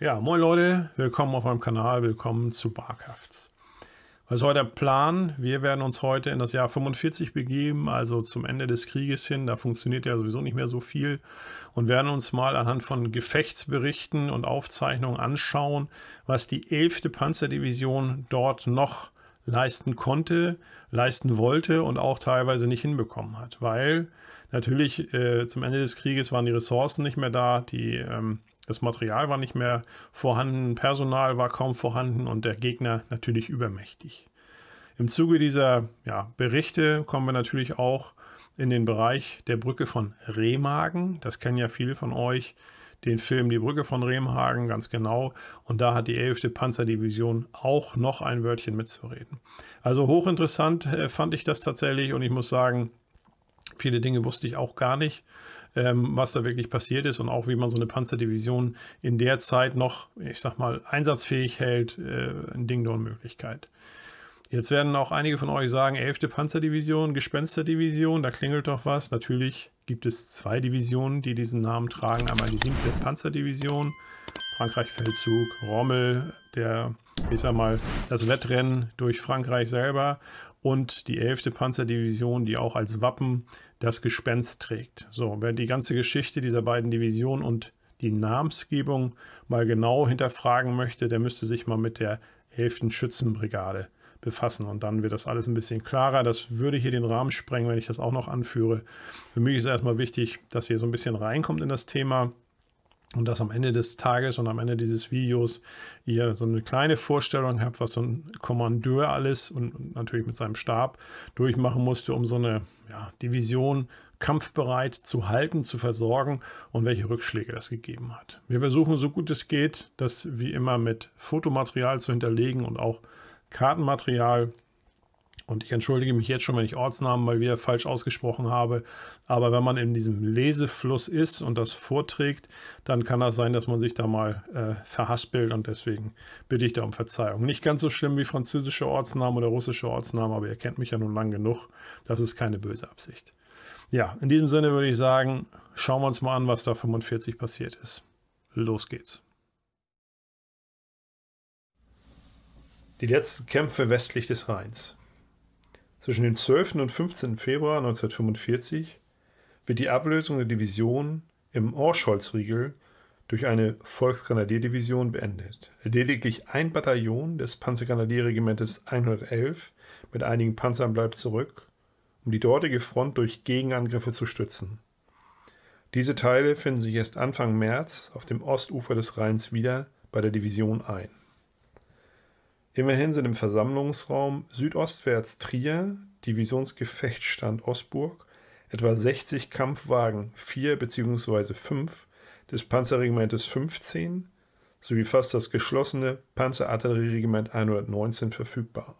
Ja, moin Leute, willkommen auf meinem Kanal, willkommen zu Barkrafts. Was ist heute der Plan? Wir werden uns heute in das Jahr 45 begeben, also zum Ende des Krieges hin. Da funktioniert ja sowieso nicht mehr so viel. Und werden uns mal anhand von Gefechtsberichten und Aufzeichnungen anschauen, was die 11. Panzerdivision dort noch leisten konnte, leisten wollte und auch teilweise nicht hinbekommen hat. Weil natürlich äh, zum Ende des Krieges waren die Ressourcen nicht mehr da, die... Ähm, das Material war nicht mehr vorhanden, Personal war kaum vorhanden und der Gegner natürlich übermächtig. Im Zuge dieser ja, Berichte kommen wir natürlich auch in den Bereich der Brücke von Remagen. Das kennen ja viele von euch, den Film Die Brücke von Remhagen ganz genau. Und da hat die 11. Panzerdivision auch noch ein Wörtchen mitzureden. Also hochinteressant äh, fand ich das tatsächlich und ich muss sagen, viele Dinge wusste ich auch gar nicht ähm, was da wirklich passiert ist und auch wie man so eine Panzerdivision in der Zeit noch, ich sag mal, einsatzfähig hält, äh, ein ding der Unmöglichkeit. Jetzt werden auch einige von euch sagen, 11. Panzerdivision, Gespensterdivision, da klingelt doch was. Natürlich gibt es zwei Divisionen, die diesen Namen tragen. Einmal die 7. Panzerdivision, Frankreich-Feldzug, Rommel, der, ich sag mal, das Wettrennen durch Frankreich selber und die 11. Panzerdivision, die auch als Wappen das Gespenst trägt. So, wer die ganze Geschichte dieser beiden Divisionen und die Namensgebung mal genau hinterfragen möchte, der müsste sich mal mit der 11. Schützenbrigade befassen und dann wird das alles ein bisschen klarer. Das würde hier den Rahmen sprengen, wenn ich das auch noch anführe. Für mich ist erstmal wichtig, dass ihr so ein bisschen reinkommt in das Thema, und dass am Ende des Tages und am Ende dieses Videos ihr so eine kleine Vorstellung habt, was so ein Kommandeur alles und natürlich mit seinem Stab durchmachen musste, um so eine ja, Division kampfbereit zu halten, zu versorgen und welche Rückschläge das gegeben hat. Wir versuchen so gut es geht, das wie immer mit Fotomaterial zu hinterlegen und auch Kartenmaterial und ich entschuldige mich jetzt schon, wenn ich Ortsnamen mal wieder falsch ausgesprochen habe. Aber wenn man in diesem Lesefluss ist und das vorträgt, dann kann das sein, dass man sich da mal äh, verhaspelt. Und deswegen bitte ich da um Verzeihung. Nicht ganz so schlimm wie französische Ortsnamen oder russische Ortsnamen, aber ihr kennt mich ja nun lang genug. Das ist keine böse Absicht. Ja, in diesem Sinne würde ich sagen, schauen wir uns mal an, was da 45 passiert ist. Los geht's. Die letzten Kämpfe westlich des Rheins. Zwischen dem 12. und 15. Februar 1945 wird die Ablösung der Division im Orscholzriegel durch eine Volksgrenadierdivision beendet. Lediglich ein Bataillon des Panzergrenadierregimentes 111 mit einigen Panzern bleibt zurück, um die dortige Front durch Gegenangriffe zu stützen. Diese Teile finden sich erst Anfang März auf dem Ostufer des Rheins wieder bei der Division ein. Immerhin sind im Versammlungsraum südostwärts Trier, Divisionsgefechtsstand Osburg, etwa 60 Kampfwagen 4 bzw. 5 des Panzerregimentes 15 sowie fast das geschlossene Panzerartillerieregiment 119 verfügbar.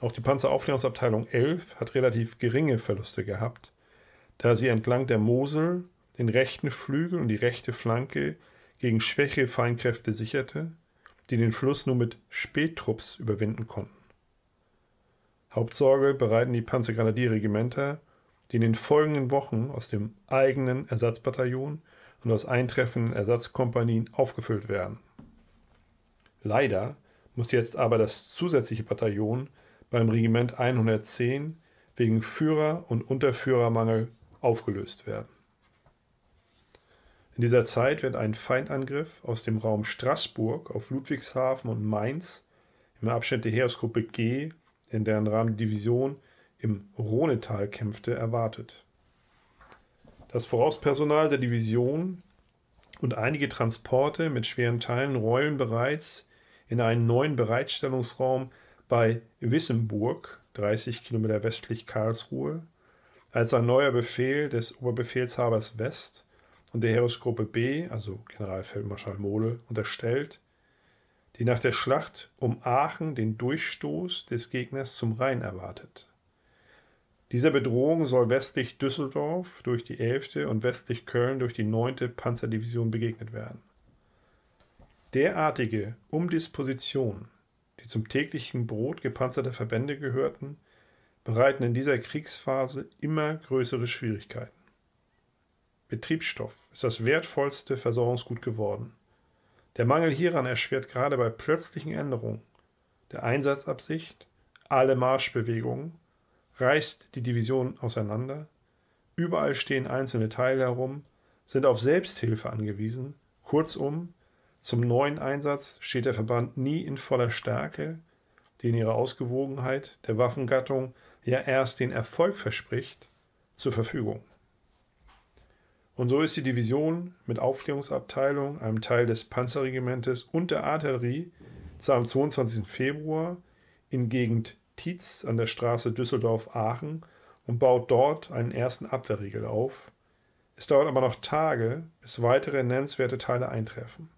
Auch die Panzeraufklärungsabteilung 11 hat relativ geringe Verluste gehabt, da sie entlang der Mosel den rechten Flügel und die rechte Flanke gegen schwächere Feinkräfte sicherte die den Fluss nur mit Spättrupps überwinden konnten. Hauptsorge bereiten die Panzergrenadierregimenter, die in den folgenden Wochen aus dem eigenen Ersatzbataillon und aus eintreffenden Ersatzkompanien aufgefüllt werden. Leider muss jetzt aber das zusätzliche Bataillon beim Regiment 110 wegen Führer- und Unterführermangel aufgelöst werden. In dieser Zeit wird ein Feindangriff aus dem Raum Straßburg auf Ludwigshafen und Mainz im Abschnitt der Heeresgruppe G, in deren Rahmen die Division im Rhonetal kämpfte, erwartet. Das Vorauspersonal der Division und einige Transporte mit schweren Teilen rollen bereits in einen neuen Bereitstellungsraum bei Wissemburg, 30 Kilometer westlich Karlsruhe, als ein neuer Befehl des Oberbefehlshabers West und der Heeresgruppe B, also Generalfeldmarschall Mole, unterstellt, die nach der Schlacht um Aachen den Durchstoß des Gegners zum Rhein erwartet. Dieser Bedrohung soll westlich Düsseldorf durch die 11. und westlich Köln durch die 9. Panzerdivision begegnet werden. Derartige Umdispositionen, die zum täglichen Brot gepanzerter Verbände gehörten, bereiten in dieser Kriegsphase immer größere Schwierigkeiten. Betriebsstoff ist das wertvollste Versorgungsgut geworden. Der Mangel hieran erschwert gerade bei plötzlichen Änderungen der Einsatzabsicht, alle Marschbewegungen, reißt die Division auseinander, überall stehen einzelne Teile herum, sind auf Selbsthilfe angewiesen, kurzum, zum neuen Einsatz steht der Verband nie in voller Stärke, die in ihrer Ausgewogenheit der Waffengattung ja erst den Erfolg verspricht, zur Verfügung. Und so ist die Division mit Aufklärungsabteilung, einem Teil des Panzerregimentes und der Artillerie zwar am 22. Februar in Gegend Tietz an der Straße Düsseldorf-Aachen und baut dort einen ersten Abwehrriegel auf. Es dauert aber noch Tage, bis weitere nennenswerte Teile eintreffen,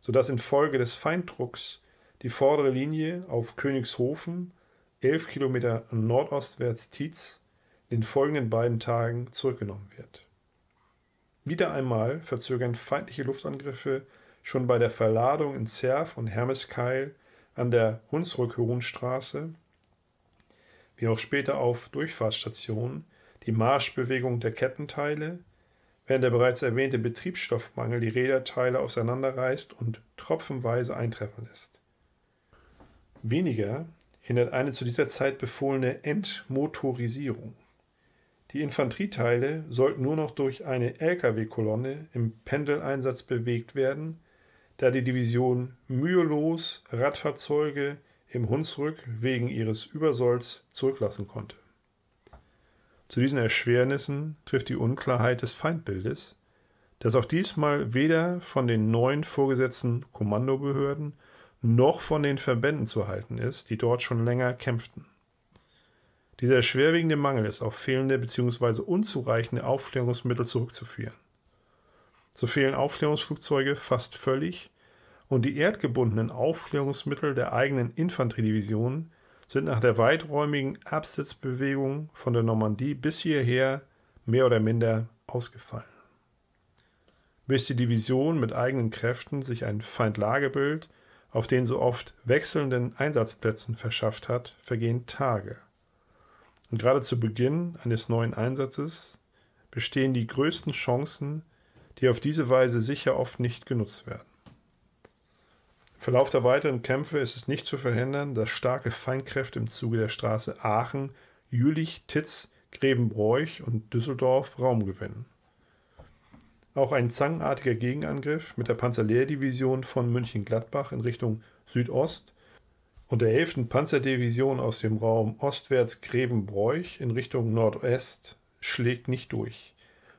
sodass infolge des Feinddrucks die vordere Linie auf Königshofen, 11 Kilometer nordostwärts Tietz, in den folgenden beiden Tagen zurückgenommen wird. Wieder einmal verzögern feindliche Luftangriffe schon bei der Verladung in Zerf und Hermeskeil an der Hunsrück-Huronstraße, wie auch später auf Durchfahrtsstationen, die Marschbewegung der Kettenteile, während der bereits erwähnte Betriebsstoffmangel die Räderteile auseinanderreißt und tropfenweise eintreffen lässt. Weniger hindert eine zu dieser Zeit befohlene Entmotorisierung. Die Infanterieteile sollten nur noch durch eine Lkw-Kolonne im Pendeleinsatz bewegt werden, da die Division mühelos Radfahrzeuge im Hunsrück wegen ihres Übersolls zurücklassen konnte. Zu diesen Erschwernissen trifft die Unklarheit des Feindbildes, das auch diesmal weder von den neuen vorgesetzten Kommandobehörden noch von den Verbänden zu halten ist, die dort schon länger kämpften. Dieser schwerwiegende Mangel ist auf fehlende bzw. unzureichende Aufklärungsmittel zurückzuführen. So fehlen Aufklärungsflugzeuge fast völlig und die erdgebundenen Aufklärungsmittel der eigenen Infanteriedivision sind nach der weiträumigen Absitzbewegung von der Normandie bis hierher mehr oder minder ausgefallen. Bis die Division mit eigenen Kräften sich ein Feindlagebild auf den so oft wechselnden Einsatzplätzen verschafft hat, vergehen Tage. Und gerade zu Beginn eines neuen Einsatzes bestehen die größten Chancen, die auf diese Weise sicher oft nicht genutzt werden. Im Verlauf der weiteren Kämpfe ist es nicht zu verhindern, dass starke Feindkräfte im Zuge der Straße Aachen, Jülich, Titz, Grevenbroich und Düsseldorf Raum gewinnen. Auch ein zangenartiger Gegenangriff mit der Panzerlehrdivision von München-Gladbach in Richtung Südost und der 11. Panzerdivision aus dem Raum ostwärts Grevenbroich in Richtung Nordwest schlägt nicht durch,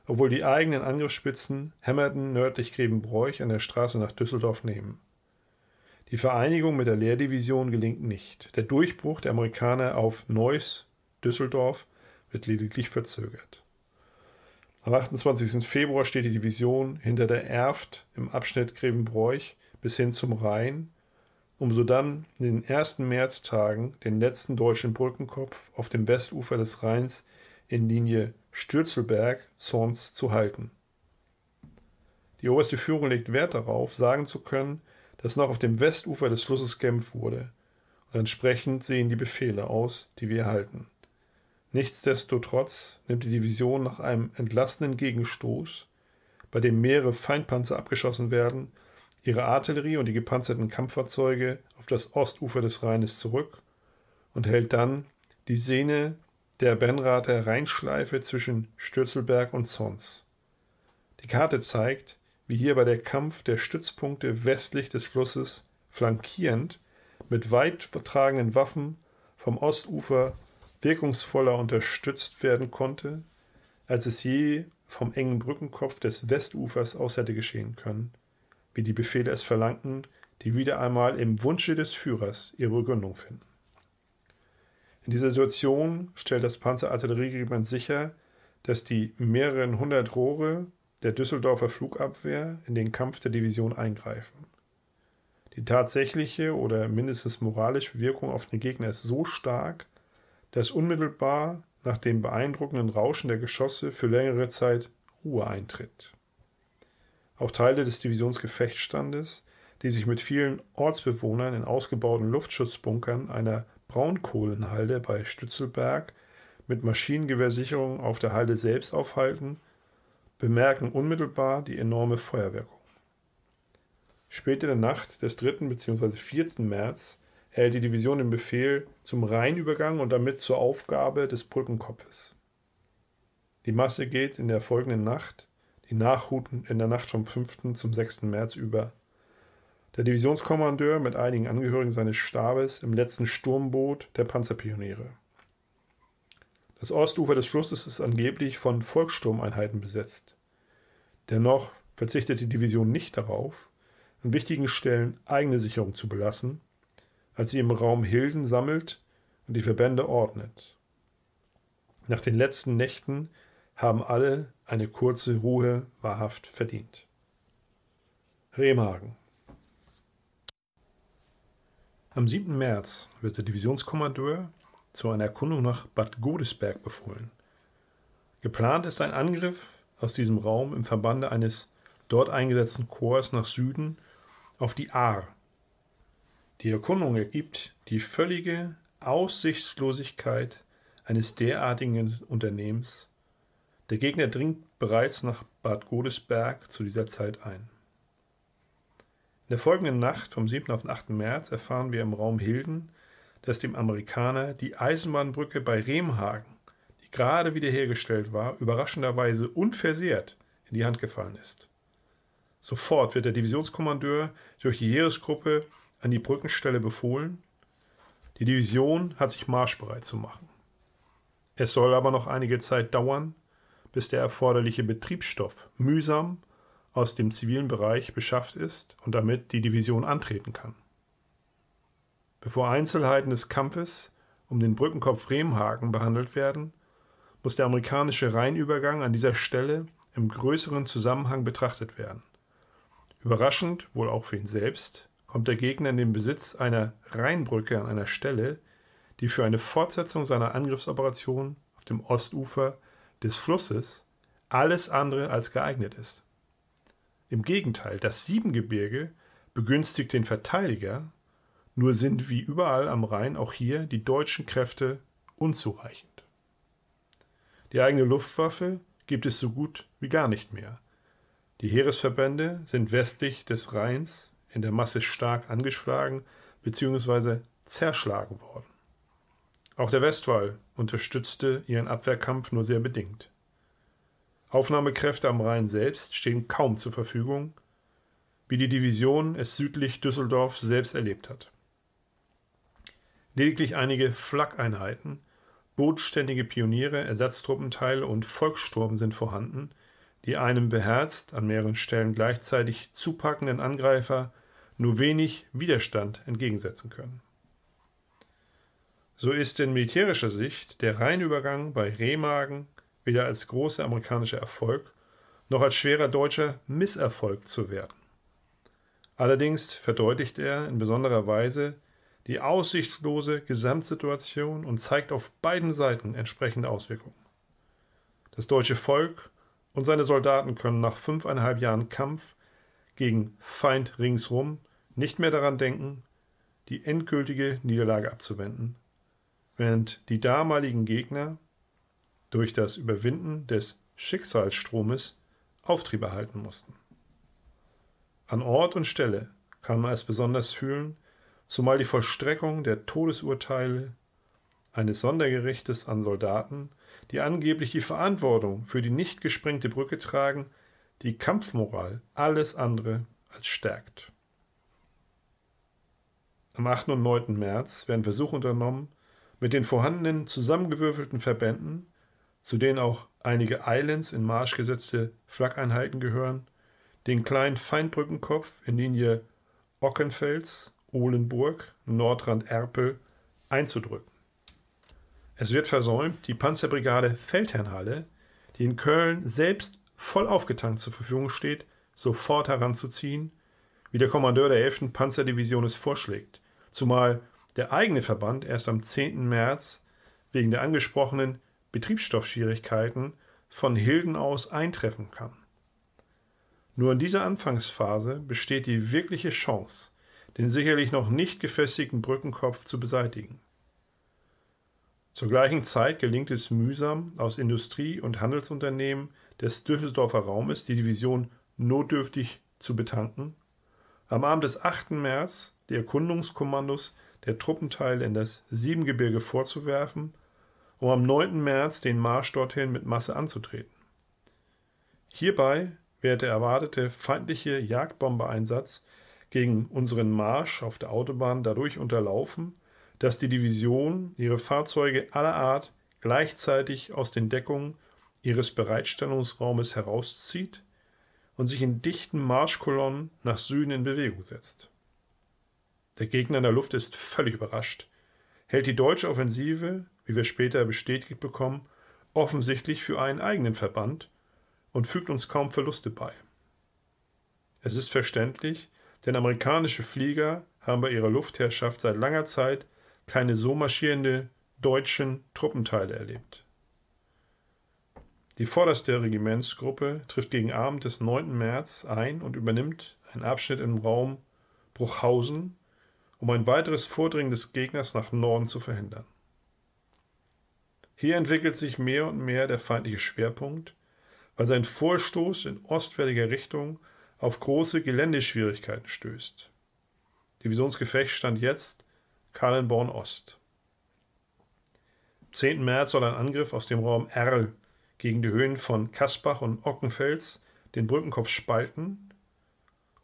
obwohl die eigenen Angriffsspitzen Hammerton nördlich Grevenbroich an der Straße nach Düsseldorf nehmen. Die Vereinigung mit der Lehrdivision gelingt nicht. Der Durchbruch der Amerikaner auf Neuss, Düsseldorf, wird lediglich verzögert. Am 28. Februar steht die Division hinter der Erft im Abschnitt Grevenbroich bis hin zum Rhein um sodann in den ersten Märztagen den letzten deutschen Brückenkopf auf dem Westufer des Rheins in Linie Stürzelberg-Zorns zu halten. Die oberste Führung legt Wert darauf, sagen zu können, dass noch auf dem Westufer des Flusses Genf wurde, und entsprechend sehen die Befehle aus, die wir erhalten. Nichtsdestotrotz nimmt die Division nach einem entlassenen Gegenstoß, bei dem mehrere Feindpanzer abgeschossen werden, ihre Artillerie und die gepanzerten Kampffahrzeuge auf das Ostufer des Rheines zurück und hält dann die Sehne der Benrather Rheinschleife zwischen Stürzelberg und Zons. Die Karte zeigt, wie hierbei der Kampf der Stützpunkte westlich des Flusses flankierend mit weit vertragenen Waffen vom Ostufer wirkungsvoller unterstützt werden konnte, als es je vom engen Brückenkopf des Westufers aus hätte geschehen können, wie die Befehle es verlangten, die wieder einmal im Wunsche des Führers ihre Begründung finden. In dieser Situation stellt das Panzerartillerieregiment sicher, dass die mehreren hundert Rohre der Düsseldorfer Flugabwehr in den Kampf der Division eingreifen. Die tatsächliche oder mindestens moralische Wirkung auf den Gegner ist so stark, dass unmittelbar nach dem beeindruckenden Rauschen der Geschosse für längere Zeit Ruhe eintritt. Auch Teile des Divisionsgefechtsstandes, die sich mit vielen Ortsbewohnern in ausgebauten Luftschutzbunkern einer Braunkohlenhalde bei Stützelberg mit Maschinengewehrsicherung auf der Halde selbst aufhalten, bemerken unmittelbar die enorme Feuerwirkung. Spät in der Nacht des 3. bzw. 4. März erhält die Division den Befehl zum Rheinübergang und damit zur Aufgabe des Brückenkopfes. Die Masse geht in der folgenden Nacht die nachruten in der Nacht vom 5. zum 6. März über. Der Divisionskommandeur mit einigen Angehörigen seines Stabes im letzten Sturmboot der Panzerpioniere. Das Ostufer des Flusses ist angeblich von Volkssturmeinheiten besetzt. Dennoch verzichtet die Division nicht darauf, an wichtigen Stellen eigene Sicherung zu belassen, als sie im Raum Hilden sammelt und die Verbände ordnet. Nach den letzten Nächten haben alle eine kurze Ruhe wahrhaft verdient. Remagen Am 7. März wird der Divisionskommandeur zu einer Erkundung nach Bad Godesberg befohlen. Geplant ist ein Angriff aus diesem Raum im Verbande eines dort eingesetzten Korps nach Süden auf die Ahr. Die Erkundung ergibt die völlige Aussichtslosigkeit eines derartigen Unternehmens der Gegner dringt bereits nach Bad Godesberg zu dieser Zeit ein. In der folgenden Nacht vom 7. auf den 8. März erfahren wir im Raum Hilden, dass dem Amerikaner die Eisenbahnbrücke bei Remhagen, die gerade wiederhergestellt war, überraschenderweise unversehrt in die Hand gefallen ist. Sofort wird der Divisionskommandeur durch die Heeresgruppe an die Brückenstelle befohlen. Die Division hat sich marschbereit zu machen. Es soll aber noch einige Zeit dauern, bis der erforderliche Betriebsstoff mühsam aus dem zivilen Bereich beschafft ist und damit die Division antreten kann. Bevor Einzelheiten des Kampfes um den Brückenkopf Remhaken behandelt werden, muss der amerikanische Rheinübergang an dieser Stelle im größeren Zusammenhang betrachtet werden. Überraschend, wohl auch für ihn selbst, kommt der Gegner in den Besitz einer Rheinbrücke an einer Stelle, die für eine Fortsetzung seiner Angriffsoperation auf dem Ostufer des Flusses alles andere als geeignet ist. Im Gegenteil, das Siebengebirge begünstigt den Verteidiger, nur sind wie überall am Rhein auch hier die deutschen Kräfte unzureichend. Die eigene Luftwaffe gibt es so gut wie gar nicht mehr. Die Heeresverbände sind westlich des Rheins in der Masse stark angeschlagen bzw. zerschlagen worden. Auch der Westwall unterstützte ihren Abwehrkampf nur sehr bedingt. Aufnahmekräfte am Rhein selbst stehen kaum zur Verfügung, wie die Division es südlich Düsseldorf selbst erlebt hat. Lediglich einige Flak-Einheiten, bodenständige Pioniere, Ersatztruppenteile und Volkssturm sind vorhanden, die einem beherzt, an mehreren Stellen gleichzeitig zupackenden Angreifer nur wenig Widerstand entgegensetzen können. So ist in militärischer Sicht der Rheinübergang bei Remagen weder als großer amerikanischer Erfolg noch als schwerer deutscher Misserfolg zu werden. Allerdings verdeutlicht er in besonderer Weise die aussichtslose Gesamtsituation und zeigt auf beiden Seiten entsprechende Auswirkungen. Das deutsche Volk und seine Soldaten können nach fünfeinhalb Jahren Kampf gegen Feind ringsrum nicht mehr daran denken, die endgültige Niederlage abzuwenden, während die damaligen Gegner durch das Überwinden des Schicksalsstromes Auftrieb erhalten mussten. An Ort und Stelle kann man es besonders fühlen, zumal die Vollstreckung der Todesurteile eines Sondergerichtes an Soldaten, die angeblich die Verantwortung für die nicht gesprengte Brücke tragen, die Kampfmoral alles andere als stärkt. Am 8. und 9. März werden Versuche unternommen, mit den vorhandenen zusammengewürfelten Verbänden, zu denen auch einige Islands in Marsch gesetzte Flaggeinheiten gehören, den kleinen Feindbrückenkopf in Linie Ockenfels, Ohlenburg, Nordrand-Erpel einzudrücken. Es wird versäumt, die Panzerbrigade Feldherrnhalle, die in Köln selbst voll aufgetankt zur Verfügung steht, sofort heranzuziehen, wie der Kommandeur der 11. Panzerdivision es vorschlägt, zumal der eigene Verband erst am 10. März wegen der angesprochenen Betriebsstoffschwierigkeiten von Hilden aus eintreffen kann. Nur in dieser Anfangsphase besteht die wirkliche Chance, den sicherlich noch nicht gefestigten Brückenkopf zu beseitigen. Zur gleichen Zeit gelingt es mühsam, aus Industrie- und Handelsunternehmen des Düsseldorfer Raumes die Division notdürftig zu betanken. Am Abend des 8. März die Erkundungskommandos der Truppenteile in das Siebengebirge vorzuwerfen, um am 9. März den Marsch dorthin mit Masse anzutreten. Hierbei wird der erwartete feindliche Jagdbombeeinsatz gegen unseren Marsch auf der Autobahn dadurch unterlaufen, dass die Division ihre Fahrzeuge aller Art gleichzeitig aus den Deckungen ihres Bereitstellungsraumes herauszieht und sich in dichten Marschkolonnen nach Süden in Bewegung setzt. Der Gegner in der Luft ist völlig überrascht, hält die deutsche Offensive, wie wir später bestätigt bekommen, offensichtlich für einen eigenen Verband und fügt uns kaum Verluste bei. Es ist verständlich, denn amerikanische Flieger haben bei ihrer Luftherrschaft seit langer Zeit keine so marschierende deutschen Truppenteile erlebt. Die vorderste Regimentsgruppe trifft gegen Abend des 9. März ein und übernimmt einen Abschnitt im Raum Bruchhausen um ein weiteres Vordringen des Gegners nach Norden zu verhindern. Hier entwickelt sich mehr und mehr der feindliche Schwerpunkt, weil sein Vorstoß in ostwärtiger Richtung auf große Geländeschwierigkeiten stößt. Divisionsgefecht stand jetzt Kallenborn Ost. Am 10. März soll ein Angriff aus dem Raum Erl gegen die Höhen von Kasbach und Ockenfels den Brückenkopf spalten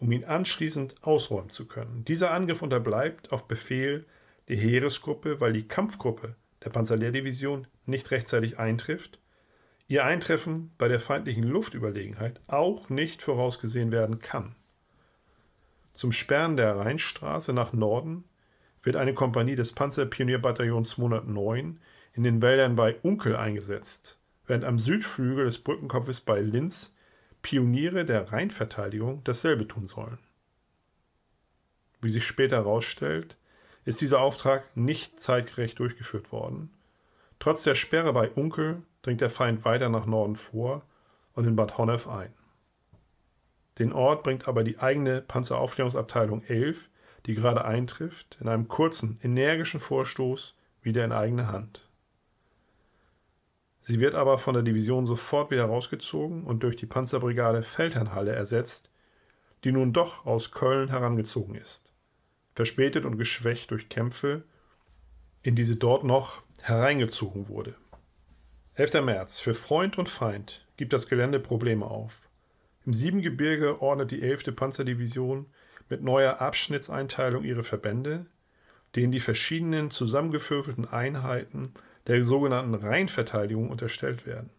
um ihn anschließend ausräumen zu können. Dieser Angriff unterbleibt auf Befehl der Heeresgruppe, weil die Kampfgruppe der Panzerlehrdivision nicht rechtzeitig eintrifft, ihr Eintreffen bei der feindlichen Luftüberlegenheit auch nicht vorausgesehen werden kann. Zum Sperren der Rheinstraße nach Norden wird eine Kompanie des Panzerpionierbataillons 209 in den Wäldern bei Unkel eingesetzt, während am Südflügel des Brückenkopfes bei Linz Pioniere der Rheinverteidigung dasselbe tun sollen. Wie sich später herausstellt, ist dieser Auftrag nicht zeitgerecht durchgeführt worden. Trotz der Sperre bei Unkel dringt der Feind weiter nach Norden vor und in Bad Honnef ein. Den Ort bringt aber die eigene Panzeraufklärungsabteilung 11, die gerade eintrifft, in einem kurzen, energischen Vorstoß wieder in eigene Hand. Sie wird aber von der Division sofort wieder rausgezogen und durch die Panzerbrigade Feldherrnhalle ersetzt, die nun doch aus Köln herangezogen ist, verspätet und geschwächt durch Kämpfe, in die sie dort noch hereingezogen wurde. 11. März. Für Freund und Feind gibt das Gelände Probleme auf. Im Siebengebirge ordnet die 11. Panzerdivision mit neuer Abschnittseinteilung ihre Verbände, denen die verschiedenen zusammengewürfelten Einheiten der sogenannten Rheinverteidigung unterstellt werden.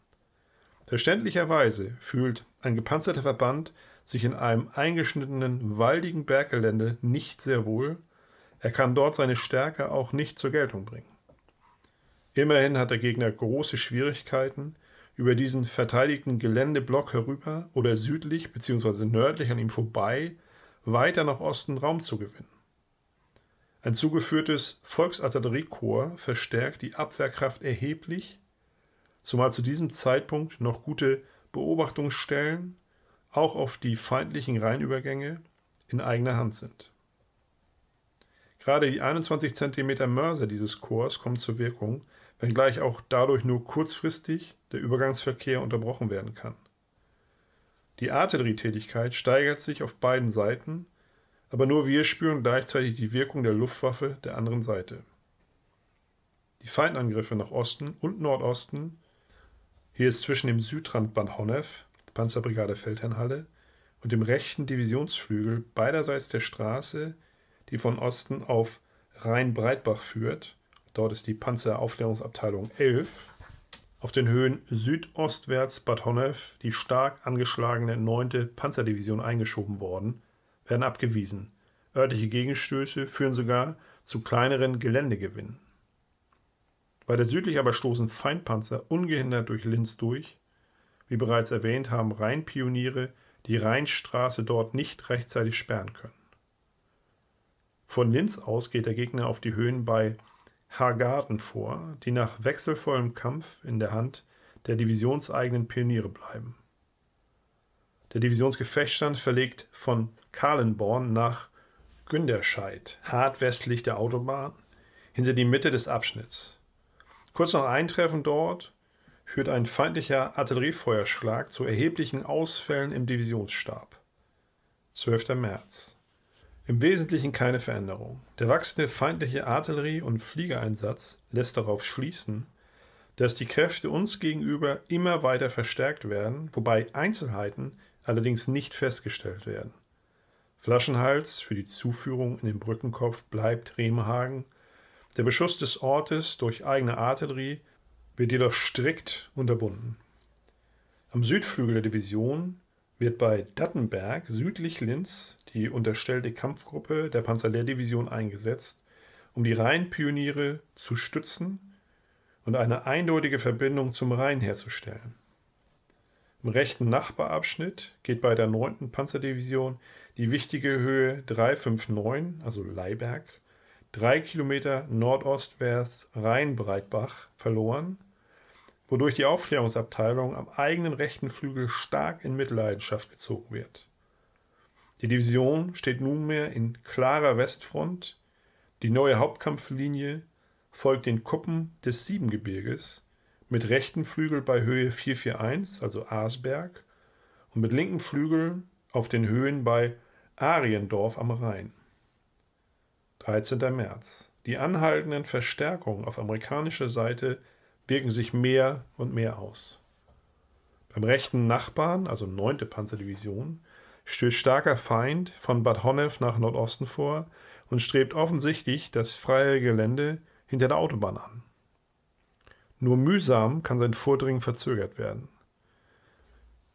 Verständlicherweise fühlt ein gepanzerter Verband sich in einem eingeschnittenen, waldigen Berggelände nicht sehr wohl, er kann dort seine Stärke auch nicht zur Geltung bringen. Immerhin hat der Gegner große Schwierigkeiten, über diesen verteidigten Geländeblock herüber oder südlich bzw. nördlich an ihm vorbei weiter nach Osten Raum zu gewinnen. Ein zugeführtes Volksartilleriekorps verstärkt die Abwehrkraft erheblich, zumal zu diesem Zeitpunkt noch gute Beobachtungsstellen auch auf die feindlichen Rheinübergänge in eigener Hand sind. Gerade die 21 cm Mörser dieses Korps kommen zur Wirkung, wenngleich auch dadurch nur kurzfristig der Übergangsverkehr unterbrochen werden kann. Die Artillerietätigkeit steigert sich auf beiden Seiten aber nur wir spüren gleichzeitig die Wirkung der Luftwaffe der anderen Seite. Die Feindangriffe nach Osten und Nordosten, hier ist zwischen dem Südrand Bad Honnef, Panzerbrigade Feldherrnhalle, und dem rechten Divisionsflügel beiderseits der Straße, die von Osten auf Rhein-Breitbach führt, dort ist die Panzeraufklärungsabteilung 11, auf den Höhen südostwärts Bad Honnef die stark angeschlagene 9. Panzerdivision eingeschoben worden werden abgewiesen. Örtliche Gegenstöße führen sogar zu kleineren Geländegewinnen. Weiter südlich aber stoßen Feindpanzer ungehindert durch Linz durch. Wie bereits erwähnt, haben Rheinpioniere die Rheinstraße dort nicht rechtzeitig sperren können. Von Linz aus geht der Gegner auf die Höhen bei Hagarden vor, die nach wechselvollem Kampf in der Hand der divisionseigenen Pioniere bleiben. Der Divisionsgefechtsstand verlegt von Kahlenborn nach Günderscheid, hart westlich der Autobahn, hinter die Mitte des Abschnitts. Kurz nach Eintreffen dort führt ein feindlicher Artilleriefeuerschlag zu erheblichen Ausfällen im Divisionsstab. 12. März. Im Wesentlichen keine Veränderung. Der wachsende feindliche Artillerie- und Fliegereinsatz lässt darauf schließen, dass die Kräfte uns gegenüber immer weiter verstärkt werden, wobei Einzelheiten allerdings nicht festgestellt werden. Flaschenhals für die Zuführung in den Brückenkopf bleibt Remhagen. Der Beschuss des Ortes durch eigene Artillerie wird jedoch strikt unterbunden. Am Südflügel der Division wird bei Dattenberg südlich Linz die unterstellte Kampfgruppe der Panzerlehrdivision eingesetzt, um die Rheinpioniere zu stützen und eine eindeutige Verbindung zum Rhein herzustellen. Im rechten Nachbarabschnitt geht bei der 9. Panzerdivision die wichtige Höhe 359, also Leiberg, 3 Kilometer nordostwärts Rheinbreitbach verloren, wodurch die Aufklärungsabteilung am eigenen rechten Flügel stark in Mitleidenschaft gezogen wird. Die Division steht nunmehr in klarer Westfront, die neue Hauptkampflinie folgt den Kuppen des Siebengebirges, mit rechten Flügel bei Höhe 441, also Aasberg, und mit linken Flügel auf den Höhen bei Ariendorf am Rhein. 13. März. Die anhaltenden Verstärkungen auf amerikanischer Seite wirken sich mehr und mehr aus. Beim rechten Nachbarn, also 9. Panzerdivision, stößt starker Feind von Bad Honnef nach Nordosten vor und strebt offensichtlich das freie Gelände hinter der Autobahn an. Nur mühsam kann sein Vordringen verzögert werden.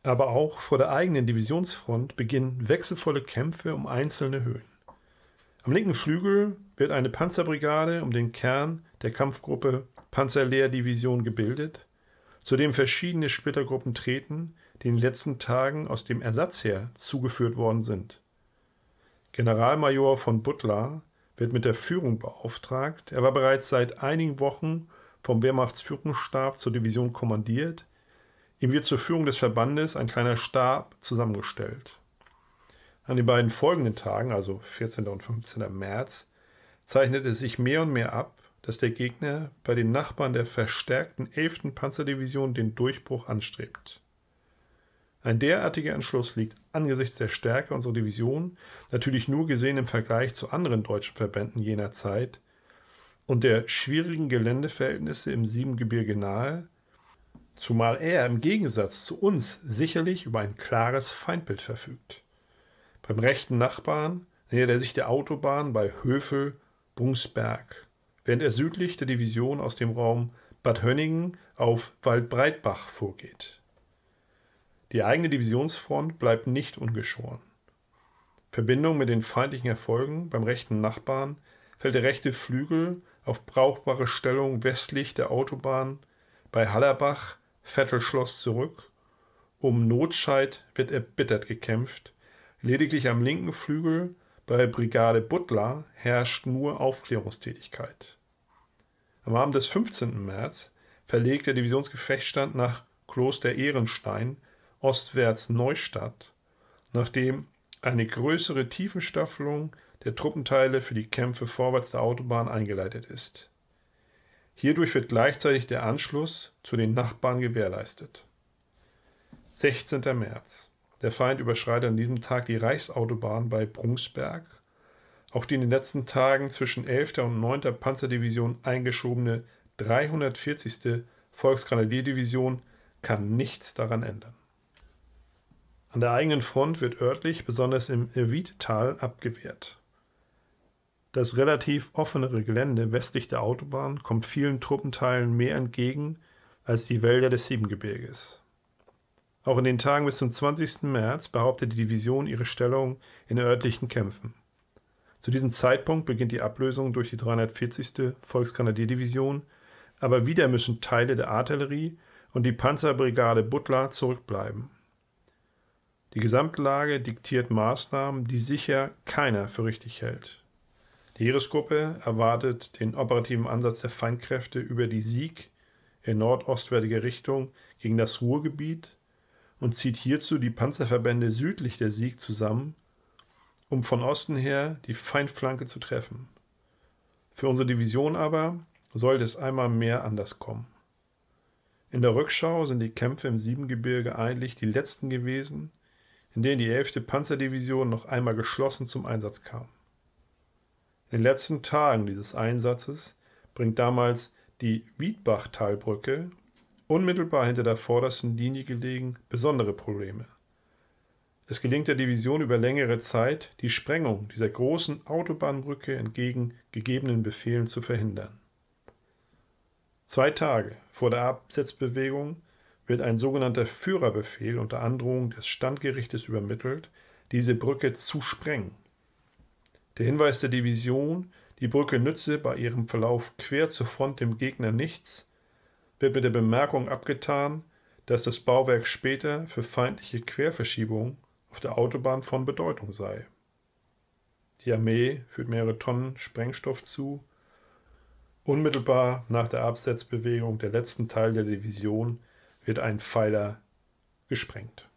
Aber auch vor der eigenen Divisionsfront beginnen wechselvolle Kämpfe um einzelne Höhen. Am linken Flügel wird eine Panzerbrigade um den Kern der Kampfgruppe Panzerlehrdivision gebildet, zu dem verschiedene Splittergruppen treten, die in den letzten Tagen aus dem Ersatzheer zugeführt worden sind. Generalmajor von Butler wird mit der Führung beauftragt. Er war bereits seit einigen Wochen vom Wehrmachtsführungsstab zur Division kommandiert. Ihm wird zur Führung des Verbandes ein kleiner Stab zusammengestellt. An den beiden folgenden Tagen, also 14. und 15. März, zeichnet es sich mehr und mehr ab, dass der Gegner bei den Nachbarn der verstärkten 11. Panzerdivision den Durchbruch anstrebt. Ein derartiger Entschluss liegt angesichts der Stärke unserer Division natürlich nur gesehen im Vergleich zu anderen deutschen Verbänden jener Zeit und der schwierigen Geländeverhältnisse im Siebengebirge nahe, zumal er im Gegensatz zu uns sicherlich über ein klares Feindbild verfügt. Beim rechten Nachbarn nähert er sich der Autobahn bei Höfel Bungsberg, während er südlich der Division aus dem Raum Bad Hönningen auf Waldbreitbach vorgeht. Die eigene Divisionsfront bleibt nicht ungeschoren. Verbindung mit den feindlichen Erfolgen beim rechten Nachbarn fällt der rechte Flügel auf brauchbare Stellung westlich der Autobahn bei Hallerbach Vettelschloss zurück. Um Notscheid wird erbittert gekämpft. Lediglich am linken Flügel bei Brigade Butler herrscht nur Aufklärungstätigkeit. Am Abend des 15. März verlegt der Divisionsgefechtsstand nach Kloster Ehrenstein ostwärts Neustadt, nachdem eine größere Tiefenstaffelung der Truppenteile für die Kämpfe vorwärts der Autobahn eingeleitet ist. Hierdurch wird gleichzeitig der Anschluss zu den Nachbarn gewährleistet. 16. März. Der Feind überschreitet an diesem Tag die Reichsautobahn bei Brungsberg. Auch die in den letzten Tagen zwischen 11. und 9. Panzerdivision eingeschobene 340. Volksgranadierdivision kann nichts daran ändern. An der eigenen Front wird örtlich, besonders im Evidtal, abgewehrt. Das relativ offenere Gelände westlich der Autobahn kommt vielen Truppenteilen mehr entgegen als die Wälder des Siebengebirges. Auch in den Tagen bis zum 20. März behauptet die Division ihre Stellung in örtlichen Kämpfen. Zu diesem Zeitpunkt beginnt die Ablösung durch die 340. Volksgrenadierdivision, aber wieder müssen Teile der Artillerie und die Panzerbrigade Butler zurückbleiben. Die Gesamtlage diktiert Maßnahmen, die sicher keiner für richtig hält. Die Heeresgruppe erwartet den operativen Ansatz der Feindkräfte über die Sieg in nordostwärtiger Richtung gegen das Ruhrgebiet und zieht hierzu die Panzerverbände südlich der Sieg zusammen, um von Osten her die Feindflanke zu treffen. Für unsere Division aber sollte es einmal mehr anders kommen. In der Rückschau sind die Kämpfe im Siebengebirge eigentlich die letzten gewesen, in denen die 11. Panzerdivision noch einmal geschlossen zum Einsatz kam. In den letzten Tagen dieses Einsatzes bringt damals die Wiedbachtalbrücke, unmittelbar hinter der vordersten Linie gelegen, besondere Probleme. Es gelingt der Division über längere Zeit, die Sprengung dieser großen Autobahnbrücke entgegen gegebenen Befehlen zu verhindern. Zwei Tage vor der Absetzbewegung wird ein sogenannter Führerbefehl unter Androhung des Standgerichtes übermittelt, diese Brücke zu sprengen der Hinweis der Division, die Brücke nütze bei ihrem Verlauf quer zur Front dem Gegner nichts, wird mit der Bemerkung abgetan, dass das Bauwerk später für feindliche Querverschiebungen auf der Autobahn von Bedeutung sei. Die Armee führt mehrere Tonnen Sprengstoff zu. Unmittelbar nach der Absetzbewegung der letzten Teil der Division wird ein Pfeiler gesprengt.